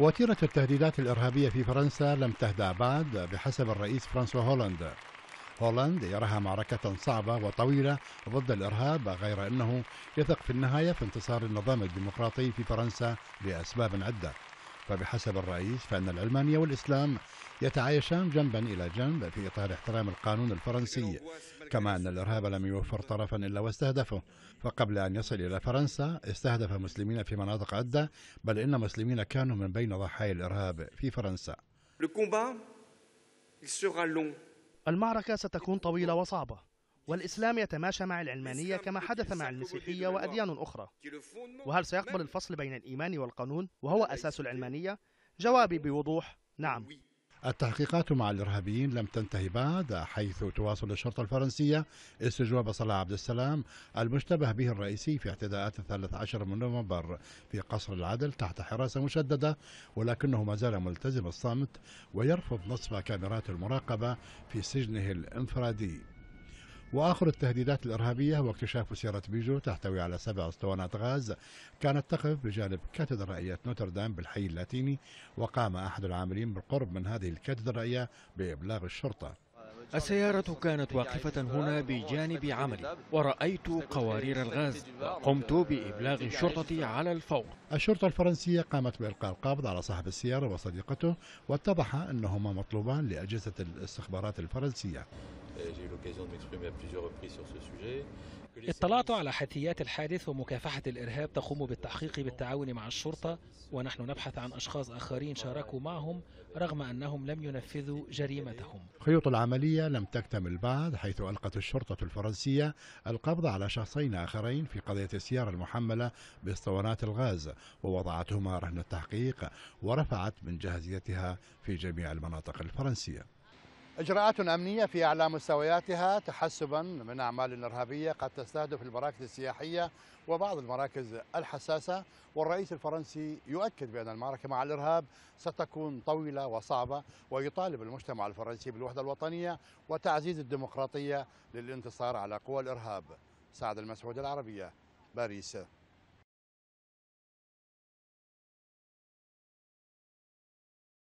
وتيرة التهديدات الإرهابية في فرنسا لم تهدأ بعد بحسب الرئيس فرانسوا هولاند هولاند يراها معركة صعبة وطويلة ضد الإرهاب غير أنه يثق في النهاية في انتصار النظام الديمقراطي في فرنسا لأسباب عدة فبحسب الرئيس فإن العلمانية والإسلام يتعايشان جنبا إلى جنب في إطار احترام القانون الفرنسي كما أن الإرهاب لم يوفر طرفا إلا واستهدفه فقبل أن يصل إلى فرنسا استهدف مسلمين في مناطق عدة بل إن مسلمين كانوا من بين ضحايا الإرهاب في فرنسا المعركة ستكون طويلة وصعبة والإسلام يتماشى مع العلمانية كما حدث مع المسيحية وأديان أخرى وهل سيقبل الفصل بين الإيمان والقانون وهو أساس العلمانية؟ جوابي نعم. بوضوح نعم التحقيقات مع الإرهابيين لم تنتهي بعد حيث تواصل الشرطة الفرنسية استجواب صلاح عبد السلام المشتبه به الرئيسي في اعتداءات الثالث عشر من نوفمبر في قصر العدل تحت حراسة مشددة ولكنه ما زال ملتزم الصمت ويرفض نصب كاميرات المراقبة في سجنه الانفرادي وآخر التهديدات الإرهابية هو اكتشاف سيارة بيجو تحتوي على سبع اسطوانات غاز كانت تقف بجانب كاتدرائية نوتردام بالحي اللاتيني وقام أحد العاملين بالقرب من هذه الكاتدرائية بإبلاغ الشرطة السيارة كانت واقفة هنا بجانب عملي ورأيت قوارير الغاز وقمت بإبلاغ الشرطة على الفور الشرطة الفرنسية قامت بإلقاء القبض على صاحب السيارة وصديقته واتضح أنهما مطلوبان لأجهزة الاستخبارات الفرنسية Euh, اطلعت على حيثيات الحادث ومكافحة الإرهاب تقوم بالتحقيق بالتعاون مع الشرطة ونحن نبحث عن أشخاص آخرين شاركوا معهم رغم أنهم لم ينفذوا جريمتهم خيوط العملية لم تكتمل بعد حيث ألقت الشرطة الفرنسية القبض على شخصين آخرين في قضية السيارة المحملة باسطوانات الغاز ووضعتهما رهن التحقيق ورفعت من جاهزيتها في جميع المناطق الفرنسية إجراءات أمنية في أعلى مستوياتها تحسبا من أعمال إرهابية قد تستهدف المراكز السياحية وبعض المراكز الحساسة والرئيس الفرنسي يؤكد بأن المعركة مع الإرهاب ستكون طويلة وصعبة ويطالب المجتمع الفرنسي بالوحدة الوطنية وتعزيز الديمقراطية للانتصار على قوى الإرهاب سعد المسعود العربية باريس